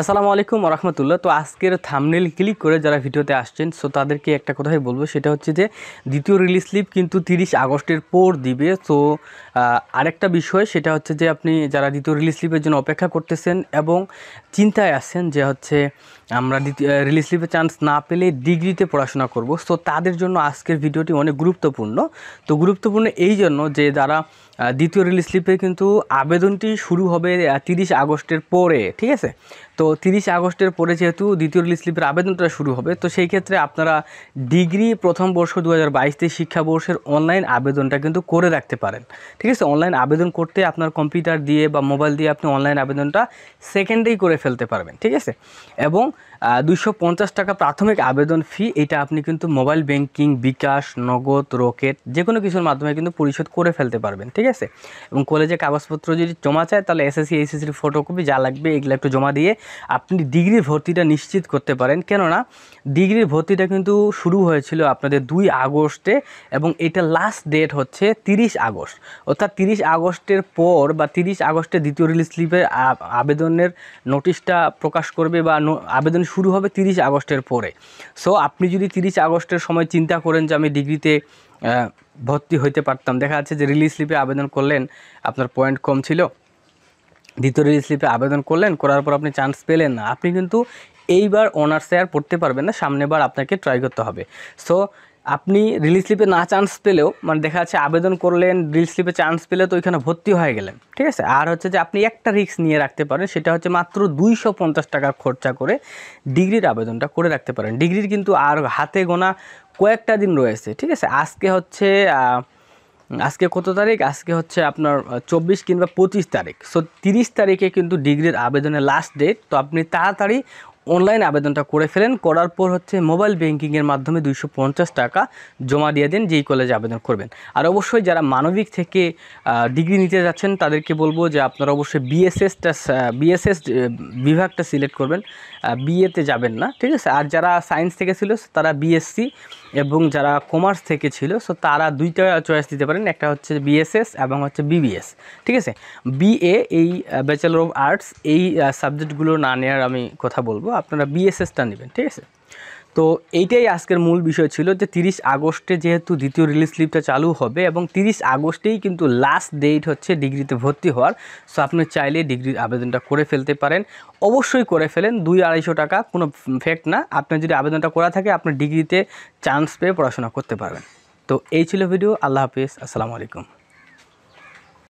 আসসালামু আলাইকুম রহমতুল্লাহ তো আজকের থামনেল ক্লিক করে যারা ভিডিওতে আসছেন সো তাদেরকে একটা কথাই বলবো সেটা হচ্ছে যে দ্বিতীয় রিলিজ স্লিপ কিন্তু তিরিশ আগস্টের পর দিবে সো আরেকটা বিষয় সেটা হচ্ছে যে আপনি যারা দ্বিতীয় রিলিজ স্লিপের জন্য অপেক্ষা করতেছেন এবং চিন্তায় আছেন যে হচ্ছে আমরা দ্বিতীয় রিলিজ স্লিপে চান্স না পেলে ডিগ্রিতে পড়াশোনা করব সো তাদের জন্য আজকের ভিডিওটি অনেক গুরুত্বপূর্ণ তো গুরুত্বপূর্ণ এই জন্য যে যারা দ্বিতীয় রিলিজ স্লিপে কিন্তু আবেদনটি শুরু হবে তিরিশ আগস্টের পরে ঠিক আছে তো তো তিরিশ আগস্টের পরে যেহেতু দ্বিতীয় রিলিজ স্লিপের আবেদনটা শুরু হবে তো সেই ক্ষেত্রে আপনারা ডিগ্রি প্রথম বর্ষ দু হাজার শিক্ষাবর্ষের অনলাইন আবেদনটা কিন্তু করে রাখতে পারেন ঠিক আছে অনলাইন আবেদন করতে আপনার কম্পিউটার দিয়ে বা মোবাইল দিয়ে আপনি অনলাইন আবেদনটা সেকেন্ডেই করে ফেলতে পারবেন ঠিক আছে এবং দুশো টাকা প্রাথমিক আবেদন ফি এটা আপনি কিন্তু মোবাইল ব্যাংকিং বিকাশ নগদ রকেট যে কোনো কিছুর মাধ্যমে কিন্তু পরিশোধ করে ফেলতে পারবেন ঠিক আছে এবং কলেজে কাগজপত্র যদি জমা চায় তাহলে এসএসসি এইচএসসির ফটোকপি যা লাগবে এগুলো একটু জমা দিয়ে আপনি ডিগ্রির ভর্তিটা নিশ্চিত করতে পারেন কেননা ডিগ্রির ভর্তিটা কিন্তু শুরু হয়েছিল আপনাদের দুই আগস্টে এবং এটা লাস্ট ডেট হচ্ছে তিরিশ আগস্ট অর্থাৎ তিরিশ আগস্টের পর বা তিরিশ আগস্টে দ্বিতীয় রিলিজ স্লিপের আবেদনের নোটিশটা প্রকাশ করবে বা আবেদন শুরু হবে তিরিশ আগস্টের পরে সো আপনি যদি তিরিশ আগস্টের সময় চিন্তা করেন যে আমি ডিগ্রিতে ভর্তি হইতে পারতাম দেখা যাচ্ছে যে রিলিজ স্লিপে আবেদন করলেন আপনার পয়েন্ট কম ছিল দ্বিতীয় রিল স্লিপে আবেদন করলেন করার পর আপনি চান্স পেলেন না আপনি কিন্তু এইবার অনার্সে আর পড়তে পারবেন না সামনেবার আপনাকে ট্রাই করতে হবে সো আপনি রিলিজ স্লিপে না চান্স পেলেও মানে দেখা যাচ্ছে আবেদন করলেন রিলিজ স্লিপে চান্স পেলে তো ওইখানে ভর্তি হয়ে গেলেন ঠিক আছে আর হচ্ছে যে আপনি একটা রিক্স নিয়ে রাখতে পারেন সেটা হচ্ছে মাত্র দুইশো পঞ্চাশ টাকা খরচা করে ডিগ্রির আবেদনটা করে রাখতে পারেন ডিগ্রির কিন্তু আর হাতে গোনা কয়েকটা দিন রয়েছে ঠিক আছে আজকে হচ্ছে আজকে কত তারিখ আজকে হচ্ছে আপনার চব্বিশ কিংবা পঁচিশ তারিখ সো তিরিশ তারিখে কিন্তু ডিগ্রির আবেদনের লাস্ট ডেট তো আপনি তাড়াতাড়ি অনলাইন আবেদনটা করে ফেলেন করার পর হচ্ছে মোবাইল ব্যাঙ্কিংয়ের মাধ্যমে দুইশো টাকা জমা দিয়ে দেন যেই কলেজে আবেদন করবেন আর অবশ্যই যারা মানবিক থেকে ডিগ্রি নিতে যাচ্ছেন তাদেরকে বলবো যে আপনারা অবশ্যই বিএসএসটা বিএসএস বিভাগটা সিলেক্ট করবেন বিএতে যাবেন না ঠিক আছে আর যারা সায়েন্স থেকে ছিল তারা বিএসসি এবং যারা কমার্স থেকে ছিল সো তারা দুইটা চয়েস দিতে পারেন একটা হচ্ছে বিএসএস এবং হচ্ছে বিবিএস ঠিক আছে বিএ এই ব্যাচেলর অফ আর্টস এই সাবজেক্টগুলো না নেওয়ার আমি কথা বলবো আপনারা বিএসএসটা নেবেন ঠিক আছে তো এইটাই আজকের মূল বিষয় ছিল যে তিরিশ আগস্টে যেহেতু দ্বিতীয় রিলিজ স্লিপটা চালু হবে এবং তিরিশ আগস্টেই কিন্তু লাস্ট ডেট হচ্ছে ডিগ্রিতে ভর্তি হওয়ার সো আপনি চাইলে ডিগ্রির আবেদনটা করে ফেলতে পারেন অবশ্যই করে ফেলেন দুই আড়াইশো টাকা কোনো ফ্যাক্ট না আপনি যদি আবেদনটা করা থাকে আপনি ডিগ্রিতে চান্স পেয়ে পড়াশোনা করতে পারবেন তো এই ছিল ভিডিও আল্লাহ হাফিজ আসসালামু আলাইকুম